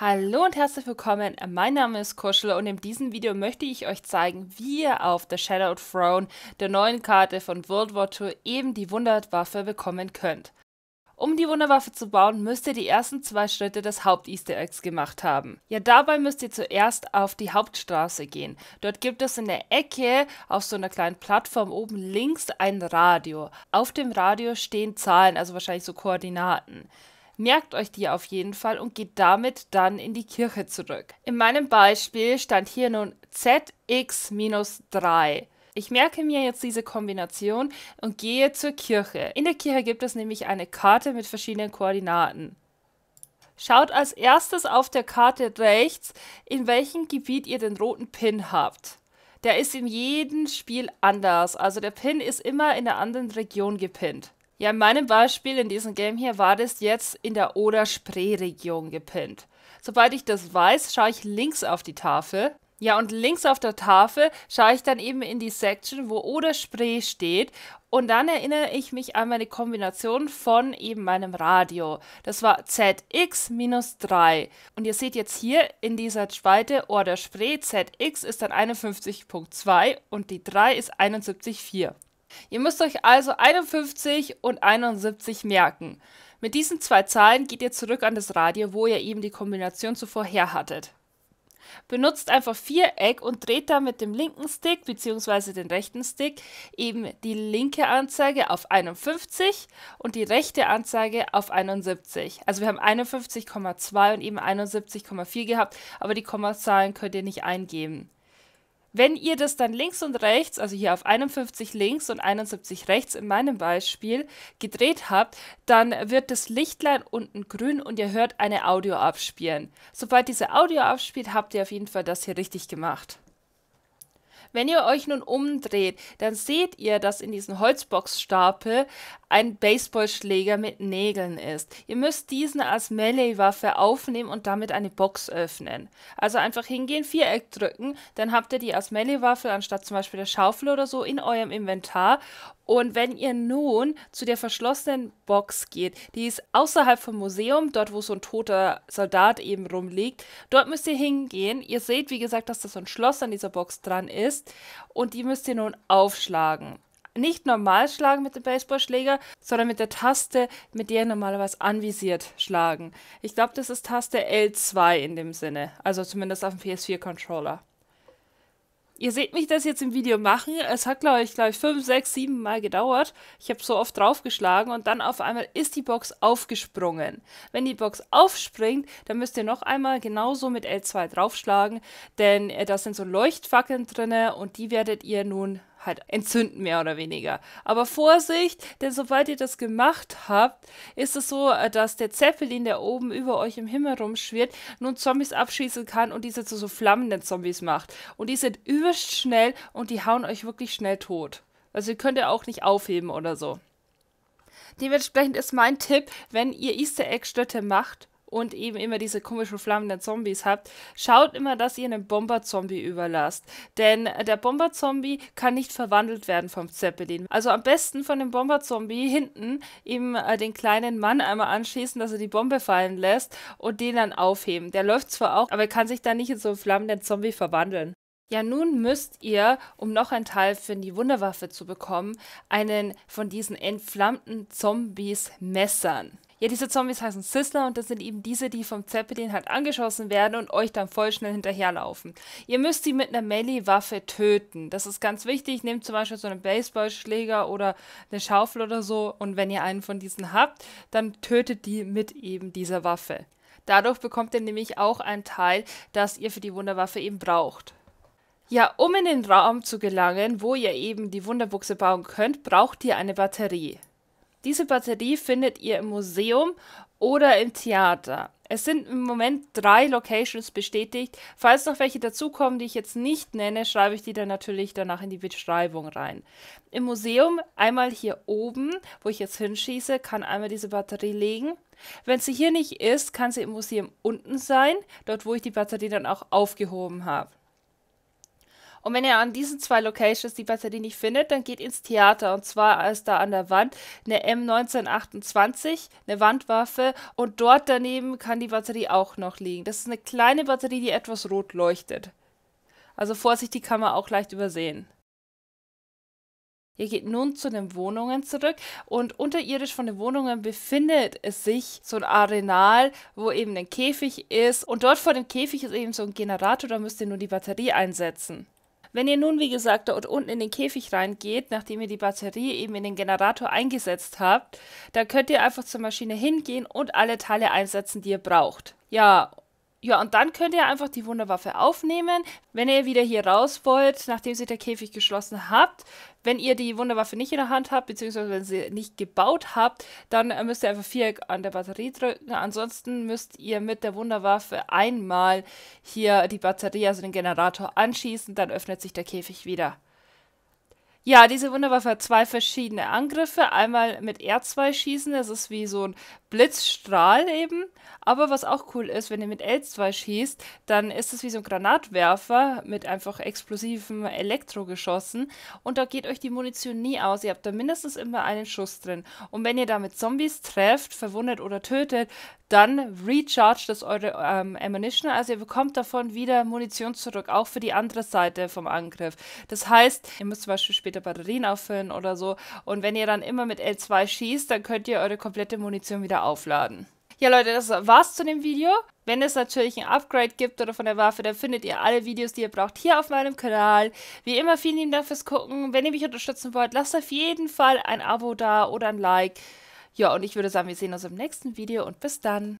Hallo und herzlich willkommen, mein Name ist Kuschel und in diesem Video möchte ich euch zeigen, wie ihr auf der Shadow Throne, der neuen Karte von World War II, eben die Wunderwaffe bekommen könnt. Um die Wunderwaffe zu bauen, müsst ihr die ersten zwei Schritte des Haupt-Easter Eggs gemacht haben. Ja, dabei müsst ihr zuerst auf die Hauptstraße gehen. Dort gibt es in der Ecke auf so einer kleinen Plattform oben links ein Radio. Auf dem Radio stehen Zahlen, also wahrscheinlich so Koordinaten. Merkt euch die auf jeden Fall und geht damit dann in die Kirche zurück. In meinem Beispiel stand hier nun zx-3. Ich merke mir jetzt diese Kombination und gehe zur Kirche. In der Kirche gibt es nämlich eine Karte mit verschiedenen Koordinaten. Schaut als erstes auf der Karte rechts, in welchem Gebiet ihr den roten Pin habt. Der ist in jedem Spiel anders, also der Pin ist immer in einer anderen Region gepinnt. Ja, in meinem Beispiel in diesem Game hier war das jetzt in der Oder-Spree-Region gepinnt. Sobald ich das weiß, schaue ich links auf die Tafel. Ja, und links auf der Tafel schaue ich dann eben in die Section, wo Oder-Spree steht. Und dann erinnere ich mich an meine Kombination von eben meinem Radio. Das war ZX-3. Und ihr seht jetzt hier in dieser Spalte Oder-Spree, ZX ist dann 51.2 und die 3 ist 71.4. Ihr müsst euch also 51 und 71 merken. Mit diesen zwei Zahlen geht ihr zurück an das Radio, wo ihr eben die Kombination zuvor her hattet. Benutzt einfach Viereck und dreht dann mit dem linken Stick bzw. den rechten Stick eben die linke Anzeige auf 51 und die rechte Anzeige auf 71. Also wir haben 51,2 und eben 71,4 gehabt, aber die Kommazahlen könnt ihr nicht eingeben. Wenn ihr das dann links und rechts, also hier auf 51 links und 71 rechts in meinem Beispiel gedreht habt, dann wird das Lichtlein unten grün und ihr hört eine Audio abspielen. Sobald diese Audio abspielt, habt ihr auf jeden Fall das hier richtig gemacht. Wenn ihr euch nun umdreht, dann seht ihr, dass in diesem Holzboxstapel ein Baseballschläger mit Nägeln ist. Ihr müsst diesen als Melee-Waffe aufnehmen und damit eine Box öffnen. Also einfach hingehen, Viereck drücken, dann habt ihr die als Melee-Waffe anstatt zum Beispiel der Schaufel oder so in eurem Inventar und wenn ihr nun zu der verschlossenen Box geht, die ist außerhalb vom Museum, dort wo so ein toter Soldat eben rumliegt, dort müsst ihr hingehen. Ihr seht, wie gesagt, dass da so ein Schloss an dieser Box dran ist und die müsst ihr nun aufschlagen nicht normal schlagen mit dem Baseballschläger, sondern mit der Taste, mit der ihr normalerweise anvisiert schlagen. Ich glaube, das ist Taste L2 in dem Sinne, also zumindest auf dem PS4-Controller. Ihr seht mich das jetzt im Video machen. Es hat, glaube ich, glaube ich, 5, 6, 7 Mal gedauert. Ich habe so oft draufgeschlagen und dann auf einmal ist die Box aufgesprungen. Wenn die Box aufspringt, dann müsst ihr noch einmal genauso mit L2 draufschlagen, denn äh, da sind so Leuchtfackeln drin und die werdet ihr nun halt entzünden, mehr oder weniger. Aber Vorsicht, denn sobald ihr das gemacht habt, ist es so, äh, dass der Zeppelin, der oben über euch im Himmel rumschwirrt, nun Zombies abschießen kann und diese zu so flammenden Zombies macht. Und die sind übelst schnell und die hauen euch wirklich schnell tot. Also ihr könnt ihr auch nicht aufheben oder so. Dementsprechend ist mein Tipp, wenn ihr Easter Egg Städte macht, und eben immer diese komischen flammenden Zombies habt, schaut immer, dass ihr einen Bomberzombie überlasst. Denn der Bomberzombie kann nicht verwandelt werden vom Zeppelin. Also am besten von dem Bomberzombie hinten eben äh, den kleinen Mann einmal anschießen, dass er die Bombe fallen lässt und den dann aufheben. Der läuft zwar auch, aber er kann sich dann nicht in so einen flammenden Zombie verwandeln. Ja, nun müsst ihr, um noch einen Teil für die Wunderwaffe zu bekommen, einen von diesen entflammten Zombies messern. Ja, diese Zombies heißen Sizzler und das sind eben diese, die vom Zeppelin halt angeschossen werden und euch dann voll schnell hinterherlaufen. Ihr müsst sie mit einer Melee-Waffe töten. Das ist ganz wichtig. Nehmt zum Beispiel so einen Baseballschläger oder eine Schaufel oder so und wenn ihr einen von diesen habt, dann tötet die mit eben dieser Waffe. Dadurch bekommt ihr nämlich auch ein Teil, das ihr für die Wunderwaffe eben braucht. Ja, um in den Raum zu gelangen, wo ihr eben die Wunderbuchse bauen könnt, braucht ihr eine Batterie. Diese Batterie findet ihr im Museum oder im Theater. Es sind im Moment drei Locations bestätigt. Falls noch welche dazukommen, die ich jetzt nicht nenne, schreibe ich die dann natürlich danach in die Beschreibung rein. Im Museum, einmal hier oben, wo ich jetzt hinschieße, kann einmal diese Batterie legen. Wenn sie hier nicht ist, kann sie im Museum unten sein, dort wo ich die Batterie dann auch aufgehoben habe. Und wenn ihr an diesen zwei Locations die Batterie nicht findet, dann geht ins Theater. Und zwar ist da an der Wand eine M1928, eine Wandwaffe. Und dort daneben kann die Batterie auch noch liegen. Das ist eine kleine Batterie, die etwas rot leuchtet. Also Vorsicht, die kann man auch leicht übersehen. Ihr geht nun zu den Wohnungen zurück und unterirdisch von den Wohnungen befindet es sich so ein Arenal, wo eben ein Käfig ist und dort vor dem Käfig ist eben so ein Generator, da müsst ihr nur die Batterie einsetzen. Wenn ihr nun, wie gesagt, dort unten in den Käfig reingeht, nachdem ihr die Batterie eben in den Generator eingesetzt habt, dann könnt ihr einfach zur Maschine hingehen und alle Teile einsetzen, die ihr braucht. Ja, ja, und dann könnt ihr einfach die Wunderwaffe aufnehmen. Wenn ihr wieder hier raus wollt, nachdem sich der Käfig geschlossen habt, wenn ihr die Wunderwaffe nicht in der Hand habt, beziehungsweise wenn sie nicht gebaut habt, dann müsst ihr einfach vier an der Batterie drücken. Ansonsten müsst ihr mit der Wunderwaffe einmal hier die Batterie, also den Generator anschießen, dann öffnet sich der Käfig wieder. Ja, diese Wunderwaffe hat zwei verschiedene Angriffe. Einmal mit R2 schießen, das ist wie so ein Blitzstrahl eben. Aber was auch cool ist, wenn ihr mit L2 schießt, dann ist es wie so ein Granatwerfer mit einfach explosivem Elektrogeschossen. Und da geht euch die Munition nie aus. Ihr habt da mindestens immer einen Schuss drin. Und wenn ihr damit Zombies trefft, verwundet oder tötet, dann recharge das eure ähm, Ammunition, also ihr bekommt davon wieder Munition zurück, auch für die andere Seite vom Angriff. Das heißt, ihr müsst zum Beispiel später Batterien auffüllen oder so und wenn ihr dann immer mit L2 schießt, dann könnt ihr eure komplette Munition wieder aufladen. Ja Leute, das war's zu dem Video. Wenn es natürlich ein Upgrade gibt oder von der Waffe, dann findet ihr alle Videos, die ihr braucht, hier auf meinem Kanal. Wie immer, vielen lieben Dank fürs Gucken. Wenn ihr mich unterstützen wollt, lasst auf jeden Fall ein Abo da oder ein Like. Ja, und ich würde sagen, wir sehen uns im nächsten Video und bis dann.